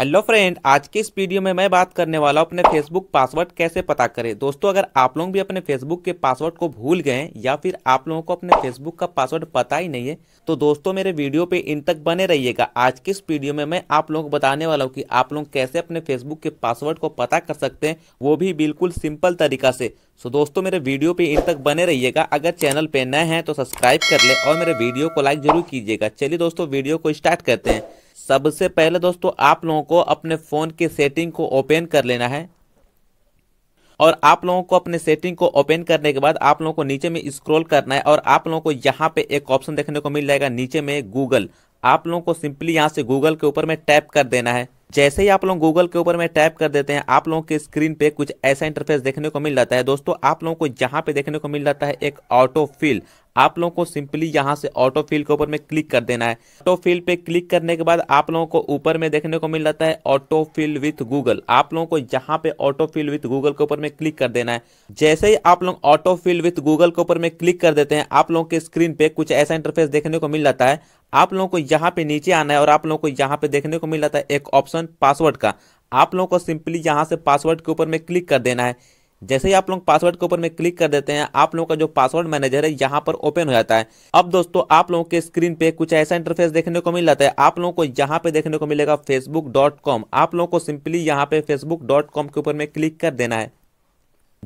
hello friend आज के इस वीडियो में मैं बात करने वाला हूँ अपने फेसबुक पासवर्ड कैसे पता करें दोस्तों अगर आप लोग भी अपने फेसबुक के पासवर्ड को भूल गए या फिर आप लोगों को अपने फेसबुक का पासवर्ड पता ही नहीं है तो दोस्तों मेरे वीडियो पे इन तक बने रहिएगा आज के इस वीडियो में मैं आप लोगों को बताने वाला हूँ कि आप लोग कैसे अपने फेसबुक के पासवर्ड को पता कर सकते हैं वो भी बिल्कुल सिंपल तरीका से सो दोस्तों मेरे वीडियो पे इन तक बने रहिएगा अगर चैनल पे नए हैं तो सब्सक्राइब कर ले और मेरे वीडियो को लाइक जरूर कीजिएगा चलिए दोस्तों वीडियो को स्टार्ट करते हैं सबसे पहले दोस्तों आप लोगों को अपने फ़ोन के सेटिंग को ओपन कर लेना है और आप लोगों को अपने सेटिंग को ओपन करने के बाद आप लोगों को नीचे में स्क्रॉल करना है और आप लोगों को यहाँ पे एक ऑप्शन देखने को मिल जाएगा नीचे में गूगल आप लोगों को सिंपली यहाँ से गूगल के ऊपर में टैप कर देना है जैसे ही आप लोग गूगल के ऊपर में टैप कर देते हैं आप लोगों के स्क्रीन पे कुछ ऐसा इंटरफेस देखने को मिल जाता है दोस्तों आप लोगों को यहाँ पे देखने को मिल जाता है एक ऑटो फिल आप लोगों को सिंपली यहाँ से ऑटो फिल के ऊपर में क्लिक कर देना है ऑटो फिल पे क्लिक करने के बाद आप लोगों को ऊपर में देखने को मिल जाता है ऑटो फिल विथ गूगल आप लोगों को यहाँ पे ऑटो फिल विथ गूगल के ऊपर में क्लिक कर देना है जैसे ही आप लोग ऑटो फिल विथ गूगल के ऊपर में क्लिक कर देते हैं आप लोगों के स्क्रीन पे कुछ ऐसा इंटरफेस देखने को मिल जाता है आप लोगों को यहाँ पे नीचे आना है और आप लोगों को यहाँ पे देखने को मिल जाता है एक ऑप्शन पासवर्ड का आप लोगों को सिंपली यहाँ से पासवर्ड के ऊपर में क्लिक कर देना है जैसे ही आप लोग पासवर्ड के ऊपर में क्लिक कर देते हैं आप लोगों का जो पासवर्ड मैनेजर है यहाँ पर ओपन हो जाता है अब दोस्तों आप लोगों के स्क्रीन पे कुछ ऐसा इंटरफेस देखने को मिल जाता है आप लोगों को यहाँ पे देखने को मिलेगा फेसबुक आप लोगों को सिंपली यहाँ पे फेसबुक के ऊपर में क्लिक कर देना है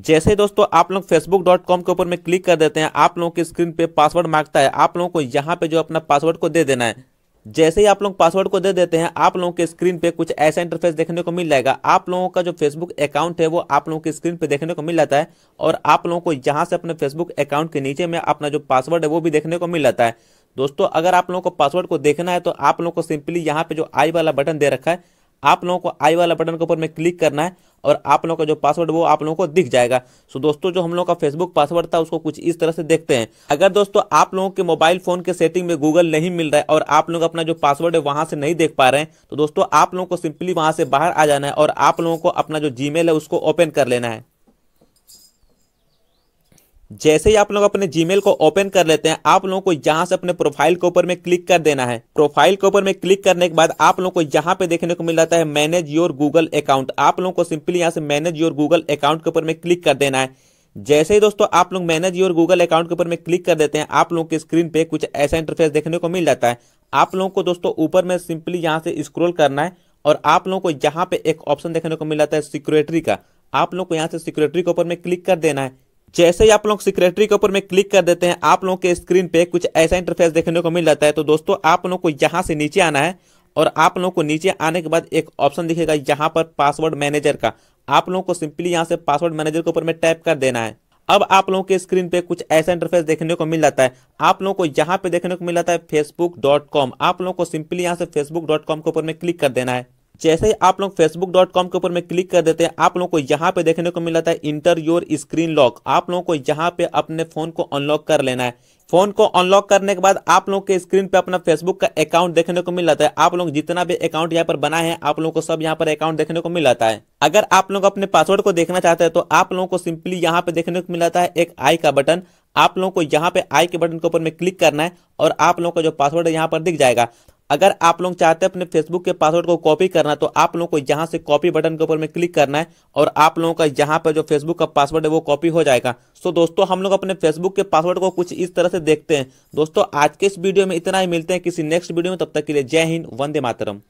जैसे दोस्तों आप लोग कॉम के ऊपर में क्लिक कर देते हैं आप लोगों की स्क्रीन पे पासवर्ड मांगता है आप लोगों को यहाँ पे जो अपना पासवर्ड को दे देना है जैसे ही आप लोग पासवर्ड को दे देते हैं आप लोगों के स्क्रीन पे कुछ ऐसा इंटरफेस देखने को मिल जाएगा आप लोगों का जो फेसबुक अकाउंट है वो आप लोगों की स्क्रीन पे देखने को मिल जाता है और आप लोगों को यहाँ से अपने फेसबुक अकाउंट के नीचे में अपना जो पासवर्ड है वो भी देखने को मिल जाता है दोस्तों अगर आप लोगों को पासवर्ड को देखना है तो आप लोगों को सिंपली यहाँ पे जो आई वाला बटन दे रखा है आप लोगों को आई वाला बटन के ऊपर में क्लिक करना है और आप लोगों का जो पासवर्ड वो आप लोगों को दिख जाएगा सो दोस्तों जो हम लोग का फेसबुक पासवर्ड था उसको कुछ इस तरह से देखते हैं अगर दोस्तों आप लोगों के मोबाइल फोन के सेटिंग में गूगल नहीं मिल रहा है और आप लोग अपना जो पासवर्ड है वहां से नहीं देख पा रहे हैं तो दोस्तों आप लोगों को सिंपली वहां से बाहर आ जाना है और आप लोगों को अपना जो जीमेल है उसको ओपन कर लेना है जैसे ही आप लोग अपने जीमेल को ओपन कर लेते हैं आप लोगों को यहाँ से अपने प्रोफाइल के ऊपर में क्लिक कर देना है प्रोफाइल के ऊपर में क्लिक करने के बाद आप लोगों को यहाँ पे देखने को मिल जाता है मैनेज योर गूगल अकाउंट आप लोगों को सिंपली यहाँ से मैनेज योर गूगल अकाउंट के ऊपर में क्लिक कर देना है जैसे ही दोस्तों आप लोग मैनेज योर गूगल अकाउंट के ऊपर में क्लिक कर देते हैं आप लोगों के स्क्रीन पे कुछ ऐसा इंटरफेस देखने को मिल जाता है आप लोगों को दोस्तों ऊपर में सिंपली यहाँ से स्क्रोल करना है और आप लोगों को यहाँ पे एक ऑप्शन देखने को मिल जाता है सिक्योरिटी का आप लोग को यहाँ से सिक्योरिटी के ऊपर में क्लिक कर देना है जैसे ही आप लोग सिक्रेटरी के ऊपर में क्लिक कर देते हैं आप लोगों के स्क्रीन पे कुछ ऐसा इंटरफेस देखने को मिल जाता है तो दोस्तों आप लोग को यहाँ से नीचे आना है और आप लोगों को नीचे आने के बाद एक ऑप्शन दिखेगा यहाँ पर पासवर्ड मैनेजर का आप लोगों को सिंपली यहाँ से पासवर्ड मैनेजर के ऊपर में टैप कर देना है अब आप लोगों के स्क्रीन पे कुछ ऐसा इंटरफेस देखने को मिल जाता है आप लोगों को यहाँ पे देखने को मिल जाता है फेसबुक डॉट कॉम आप लोगों को सिंपली यहाँ से फेसबुक डॉट कॉम के ऊपर में क्लिक कर देना है जैसे ही आप लोग कॉम के ऊपर में क्लिक कर देते हैं आप लोगों को यहाँ पे देखने को मिल जाता है इंटर योर स्क्रीन लॉक आप लोगों को यहाँ पे अपने फोन को अनलॉक कर लेना है फोन को अनलॉक करने के बाद आप लोगों के स्क्रीन पे अपना फेसबुक का अकाउंट देखने को मिल जाता है आप लोग जितना भी अकाउंट यहाँ पर बना है आप लोगों को सब यहाँ पर अकाउंट देखने को मिल जाता है अगर आप लोग अपने पासवर्ड को देखना चाहते हैं तो आप लोगों को सिंपली यहाँ पे देखने को मिल जाता है एक आई का बटन आप लोगों को यहाँ पे आई के बटन के ऊपर में क्लिक करना है और आप लोगों का जो पासवर्ड है यहाँ पर दिख जाएगा अगर आप लोग चाहते हैं अपने फेसबुक के पासवर्ड को कॉपी करना तो आप लोगों को यहाँ से कॉपी बटन के ऊपर में क्लिक करना है और आप लोगों का यहाँ पर जो फेसबुक का पासवर्ड है वो कॉपी हो जाएगा सो दोस्तों हम लोग अपने फेसबुक के पासवर्ड को कुछ इस तरह से देखते हैं दोस्तों आज के इस वीडियो में इतना ही मिलते हैं किसी नेक्स्ट वीडियो में तब तक के लिए जय हिंद वंदे मातरम